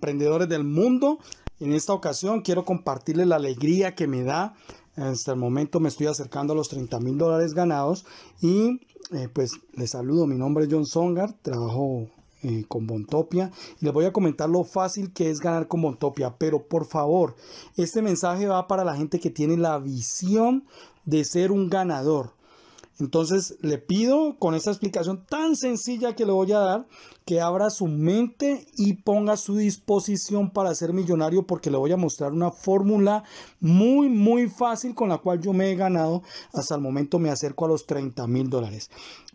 emprendedores del mundo. En esta ocasión quiero compartirles la alegría que me da. Hasta el momento me estoy acercando a los 30 mil dólares ganados y eh, pues les saludo. Mi nombre es John Songar, trabajo eh, con Bontopia y les voy a comentar lo fácil que es ganar con Bontopia. Pero por favor, este mensaje va para la gente que tiene la visión de ser un ganador entonces le pido con esta explicación tan sencilla que le voy a dar que abra su mente y ponga su disposición para ser millonario porque le voy a mostrar una fórmula muy muy fácil con la cual yo me he ganado hasta el momento me acerco a los 30 mil dólares.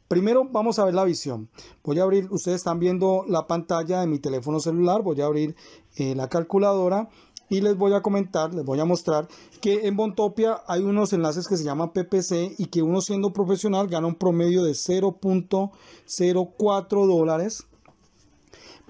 Primero vamos a ver la visión. Voy a abrir, ustedes están viendo la pantalla de mi teléfono celular, voy a abrir eh, la calculadora y les voy a comentar, les voy a mostrar que en Bontopia hay unos enlaces que se llaman PPC y que uno siendo profesional gana un promedio de 0.04 dólares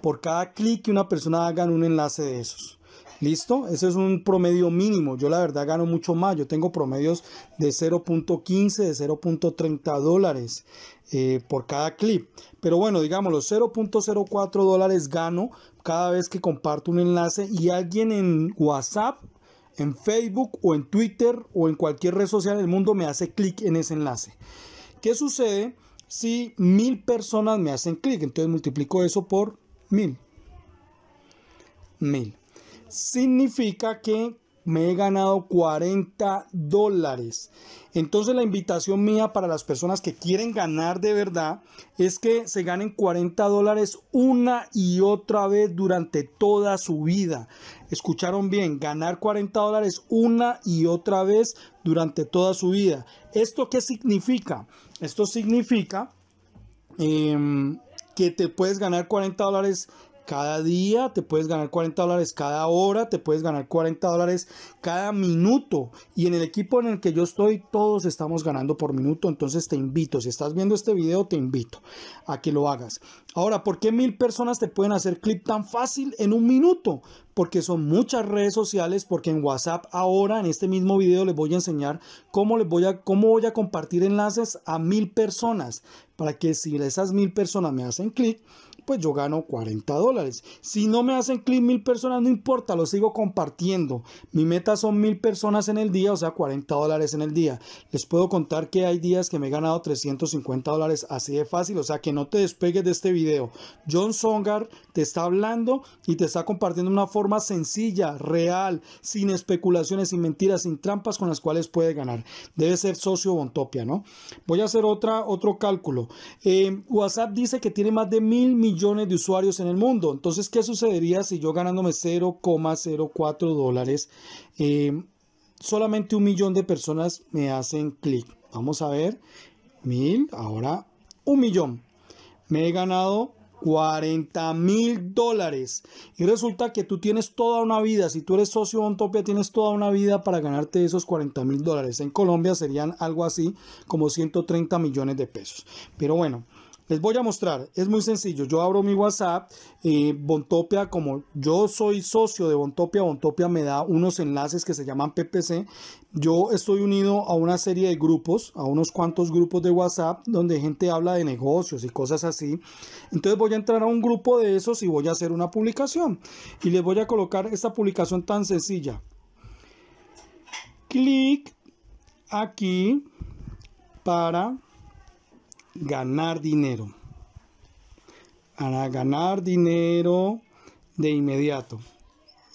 por cada clic que una persona haga en un enlace de esos. ¿Listo? Ese es un promedio mínimo. Yo la verdad gano mucho más. Yo tengo promedios de 0.15, de 0.30 dólares eh, por cada clip. Pero bueno, digamos, los 0.04 dólares gano cada vez que comparto un enlace y alguien en WhatsApp en Facebook o en Twitter o en cualquier red social del mundo me hace clic en ese enlace. ¿Qué sucede si mil personas me hacen clic? Entonces multiplico eso por mil. Mil significa que me he ganado 40 dólares. Entonces la invitación mía para las personas que quieren ganar de verdad es que se ganen 40 dólares una y otra vez durante toda su vida. Escucharon bien, ganar 40 dólares una y otra vez durante toda su vida. ¿Esto qué significa? Esto significa em, que te puedes ganar 40 dólares cada día te puedes ganar 40 dólares, cada hora te puedes ganar 40 dólares, cada minuto. Y en el equipo en el que yo estoy, todos estamos ganando por minuto. Entonces te invito, si estás viendo este video, te invito a que lo hagas. Ahora, ¿por qué mil personas te pueden hacer clip tan fácil en un minuto? Porque son muchas redes sociales, porque en WhatsApp ahora, en este mismo video, les voy a enseñar cómo, les voy, a, cómo voy a compartir enlaces a mil personas. Para que si esas mil personas me hacen clic, pues yo gano 40 dólares. Si no me hacen clic mil personas, no importa, lo sigo compartiendo. Mi meta son mil personas en el día, o sea, 40 dólares en el día. Les puedo contar que hay días que me he ganado 350 dólares así de fácil, o sea, que no te despegues de este video. John Songar te está hablando y te está compartiendo una forma sencilla, real, sin especulaciones, sin mentiras, sin trampas con las cuales puede ganar. Debe ser socio Bontopia, ¿no? Voy a hacer otra, otro cálculo. Eh, WhatsApp dice que tiene más de mil millones de usuarios en el mundo. Entonces, ¿qué sucedería si yo ganándome 0,04 dólares, eh, solamente un millón de personas me hacen clic? Vamos a ver, mil, ahora un millón. Me he ganado 40 mil dólares. Y resulta que tú tienes toda una vida, si tú eres socio de Ontopia, tienes toda una vida para ganarte esos 40 mil dólares. En Colombia serían algo así como 130 millones de pesos. Pero bueno, les voy a mostrar, es muy sencillo. Yo abro mi WhatsApp, Bontopia, como yo soy socio de Bontopia, Bontopia me da unos enlaces que se llaman PPC. Yo estoy unido a una serie de grupos, a unos cuantos grupos de WhatsApp donde gente habla de negocios y cosas así. Entonces voy a entrar a un grupo de esos y voy a hacer una publicación. Y les voy a colocar esta publicación tan sencilla. Clic aquí para ganar dinero. Para ganar dinero de inmediato.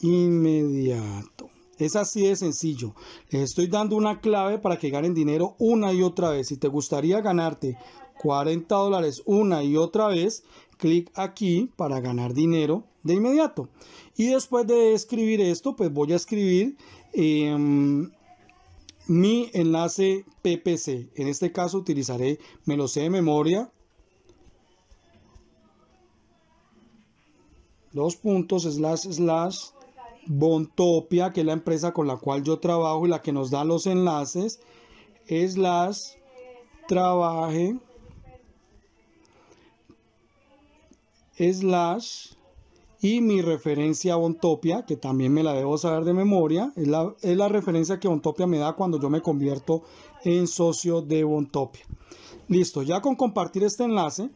Inmediato. Es así de sencillo. Les estoy dando una clave para que ganen dinero una y otra vez. Si te gustaría ganarte 40 dólares una y otra vez, clic aquí para ganar dinero de inmediato. Y después de escribir esto, pues voy a escribir em, mi enlace PPC. En este caso utilizaré, me lo sé de memoria, dos puntos, slash, slash, Bontopia, que es la empresa con la cual yo trabajo y la que nos da los enlaces, slash, trabaje, slash, y mi referencia a Ontopia, que también me la debo saber de memoria, es la, referencia que Ontopia me da cuando yo me convierto en socio de Ontopia. Listo, ya con compartir este enlace,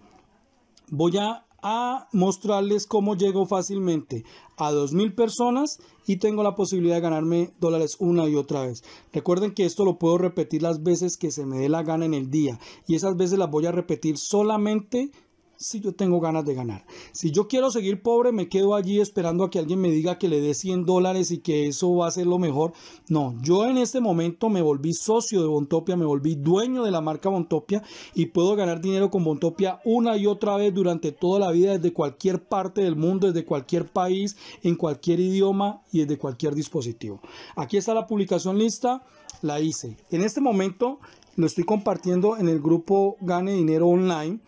voy a, a mostrarles cómo llego fácilmente a 2.000 personas y tengo la posibilidad de ganarme dólares una y otra vez. Recuerden que esto lo puedo repetir las veces que se me dé la gana en el día y esas veces las voy a repetir solamente si yo tengo ganas de ganar. Si yo quiero seguir pobre, me quedo allí esperando a que alguien me diga que le dé 100 dólares y que eso va a ser lo mejor. No, yo en este momento me volví socio de Bontopia, me volví dueño de la marca Bontopia y puedo ganar dinero con Bontopia una y otra vez durante toda la vida, desde cualquier parte del mundo, desde cualquier país, en cualquier idioma y desde cualquier dispositivo. Aquí está la publicación lista, la hice. En este momento lo estoy compartiendo en el grupo Gane Dinero Online.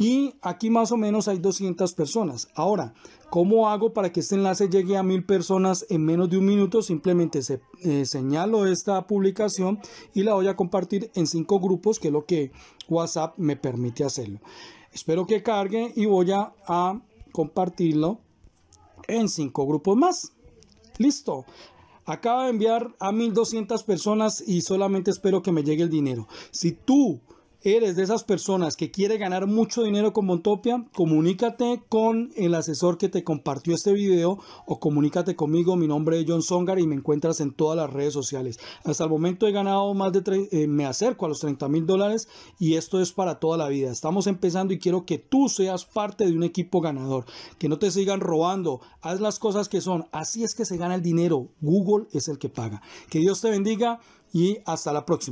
Y aquí más o menos hay 200 personas. Ahora, ¿cómo hago para que este enlace llegue a mil personas en menos de un minuto? Simplemente se, eh, señalo esta publicación y la voy a compartir en cinco grupos, que es lo que WhatsApp me permite hacerlo. Espero que cargue y voy a, compartirlo en cinco grupos más. Listo. Acaba de enviar a 1200 personas y solamente espero que me llegue el dinero. Si tú eres de esas personas que quiere ganar mucho dinero con Montopia, comunícate con el asesor que te compartió este video o comunícate conmigo. Mi nombre es John Songar y me encuentras en todas las redes sociales. Hasta el momento he ganado más de, tres. Eh, me acerco a los 30 mil dólares y esto es para toda la vida. Estamos empezando y quiero que tú seas parte de un equipo ganador, que no te sigan robando, haz las cosas que son. Así es que se gana el dinero. Google es el que paga. Que Dios te bendiga y hasta la próxima.